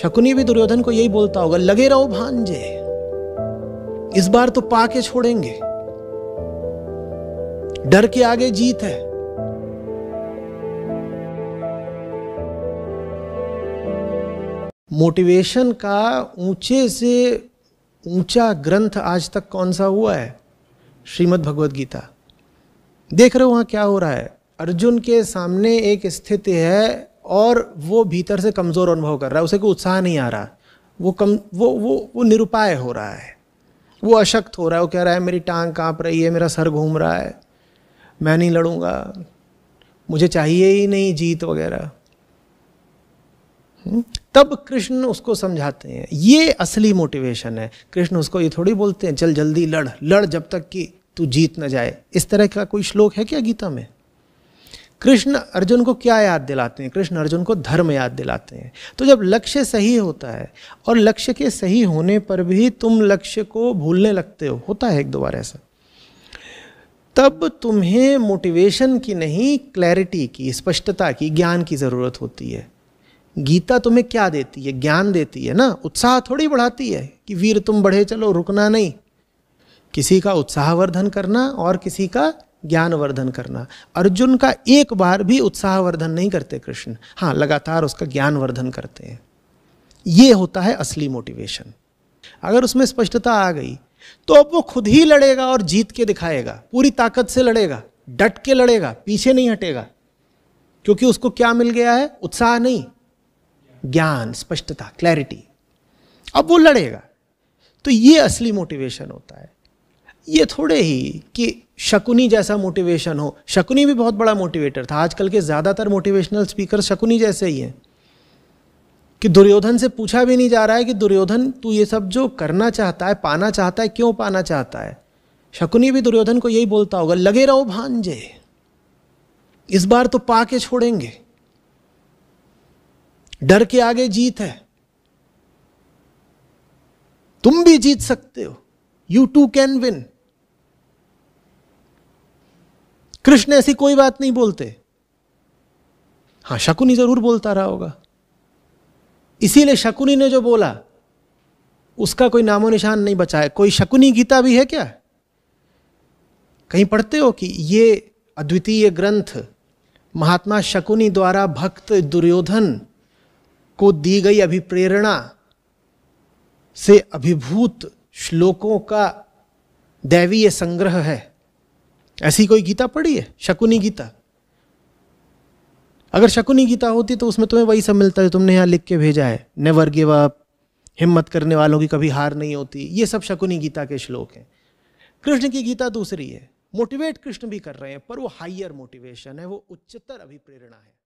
शकुनी भी दुर्योधन को यही बोलता होगा लगे रहो भांजे इस बार तो पाके छोड़ेंगे डर के आगे जीत है मोटिवेशन का ऊंचे से ऊंचा ग्रंथ आज तक कौन सा हुआ है श्रीमद् भगवद गीता देख रहे हो वहां क्या हो रहा है अर्जुन के सामने एक स्थिति है और वो भीतर से कमज़ोर अनुभव कर रहा है उसे कोई उत्साह नहीं आ रहा वो कम वो वो वो निरुपाय हो रहा है वो अशक्त हो रहा है वो कह रहा है मेरी टांग काँप रही है मेरा सर घूम रहा है मैं नहीं लड़ूंगा मुझे चाहिए ही नहीं जीत वगैरह हम्म? तब कृष्ण उसको समझाते हैं ये असली मोटिवेशन है कृष्ण उसको ये थोड़ी बोलते हैं चल जल्दी लड़ लड़ जब तक कि तू जीत न जाए इस तरह का कोई श्लोक है क्या गीता में कृष्ण अर्जुन को क्या याद दिलाते हैं कृष्ण अर्जुन को धर्म याद दिलाते हैं तो जब लक्ष्य सही होता है और लक्ष्य के सही होने पर भी तुम लक्ष्य को भूलने लगते हो होता है एक दो बार ऐसा तब तुम्हें मोटिवेशन की नहीं क्लैरिटी की स्पष्टता की ज्ञान की ज़रूरत होती है गीता तुम्हें क्या देती है ज्ञान देती है ना उत्साह थोड़ी बढ़ाती है कि वीर तुम बढ़े चलो रुकना नहीं किसी का उत्साहवर्धन करना और किसी का ज्ञानवर्धन करना अर्जुन का एक बार भी उत्साहवर्धन नहीं करते कृष्ण हाँ लगातार उसका ज्ञानवर्धन करते हैं ये होता है असली मोटिवेशन अगर उसमें स्पष्टता आ गई तो अब वो खुद ही लड़ेगा और जीत के दिखाएगा पूरी ताकत से लड़ेगा डट के लड़ेगा पीछे नहीं हटेगा क्योंकि उसको क्या मिल गया है उत्साह नहीं ज्ञान स्पष्टता क्लैरिटी अब वो लड़ेगा तो ये असली मोटिवेशन होता है ये थोड़े ही कि शकुनी जैसा मोटिवेशन हो शकुनी भी बहुत बड़ा मोटिवेटर था आजकल के ज़्यादातर मोटिवेशनल स्पीकर शकुनी जैसे ही हैं कि दुर्योधन से पूछा भी नहीं जा रहा है कि दुर्योधन तू ये सब जो करना चाहता है पाना चाहता है क्यों पाना चाहता है शकुनी भी दुर्योधन को यही बोलता होगा लगे रहो भांजे इस बार तो पा के छोड़ेंगे डर के आगे जीत है तुम भी जीत सकते हो you too can win Krishna ऐसी कोई बात नहीं बोलते हाँ शकुनी जरूर बोलता रहा होगा इसीलिए शकुनी ने जो बोला उसका कोई नामो निशान नहीं बचा है कोई शकुनी गीता भी है क्या कहीं पढ़ते हो कि ये अद्वितीय ग्रंथ महात्मा शकुनी द्वारा भक्त दुर्योधन को दी गई अभिप्रेरणा से अभिभूत श्लोकों का दैवीय संग्रह है ऐसी कोई गीता पढ़ी है शकुनी गीता अगर शकुनी गीता होती तो उसमें तुम्हें वही सब मिलता है तुमने यहाँ लिख के भेजा है नेवर गिव अप हिम्मत करने वालों की कभी हार नहीं होती ये सब शकुनी गीता के श्लोक हैं कृष्ण की गीता दूसरी है मोटिवेट कृष्ण भी कर रहे हैं पर वो हाइयर मोटिवेशन है वो उच्चतर अभिप्रेरणा है